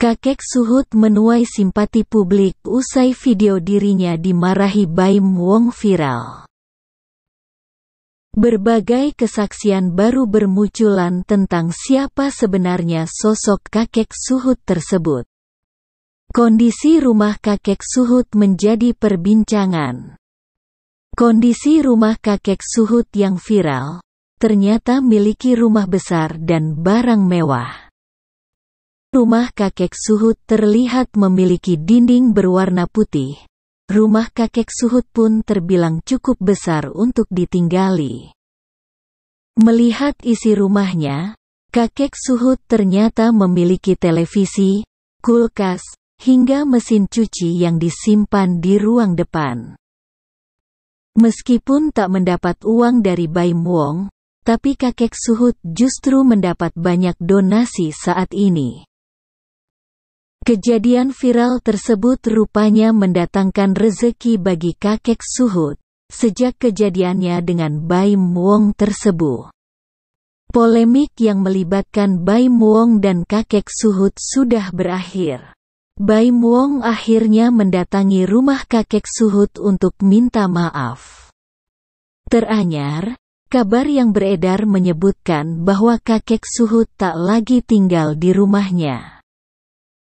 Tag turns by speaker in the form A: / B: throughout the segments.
A: Kakek Suhut menuai simpati publik usai video dirinya dimarahi Baim Wong viral. Berbagai kesaksian baru bermunculan tentang siapa sebenarnya sosok kakek Suhut tersebut. Kondisi rumah kakek Suhut menjadi perbincangan. Kondisi rumah kakek Suhut yang viral, ternyata miliki rumah besar dan barang mewah. Rumah kakek Suhud terlihat memiliki dinding berwarna putih. Rumah kakek Suhud pun terbilang cukup besar untuk ditinggali. Melihat isi rumahnya, kakek Suhud ternyata memiliki televisi, kulkas, hingga mesin cuci yang disimpan di ruang depan. Meskipun tak mendapat uang dari Baim Wong, tapi kakek Suhud justru mendapat banyak donasi saat ini. Kejadian viral tersebut rupanya mendatangkan rezeki bagi kakek Suhud, sejak kejadiannya dengan Baim Muong tersebut. Polemik yang melibatkan Baim Muong dan kakek Suhud sudah berakhir. Baim Muong akhirnya mendatangi rumah kakek Suhud untuk minta maaf. Teranyar, kabar yang beredar menyebutkan bahwa kakek Suhud tak lagi tinggal di rumahnya.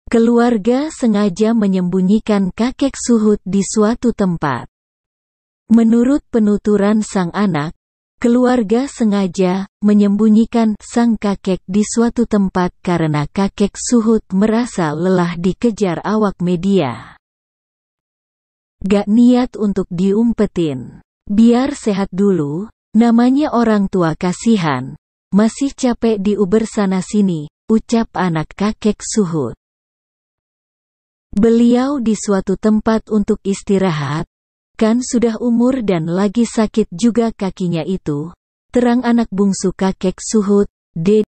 A: Keluarga sengaja menyembunyikan kakek Suhud di suatu tempat. Menurut penuturan sang anak, keluarga sengaja menyembunyikan sang kakek di suatu tempat karena kakek Suhud merasa lelah dikejar awak media. Gak niat untuk diumpetin. Biar sehat dulu, namanya orang tua kasihan. Masih capek diuber sana-sini, ucap anak kakek Suhud. Beliau di suatu tempat untuk istirahat, kan sudah umur dan lagi sakit juga kakinya itu, terang anak bungsu kakek suhut, D.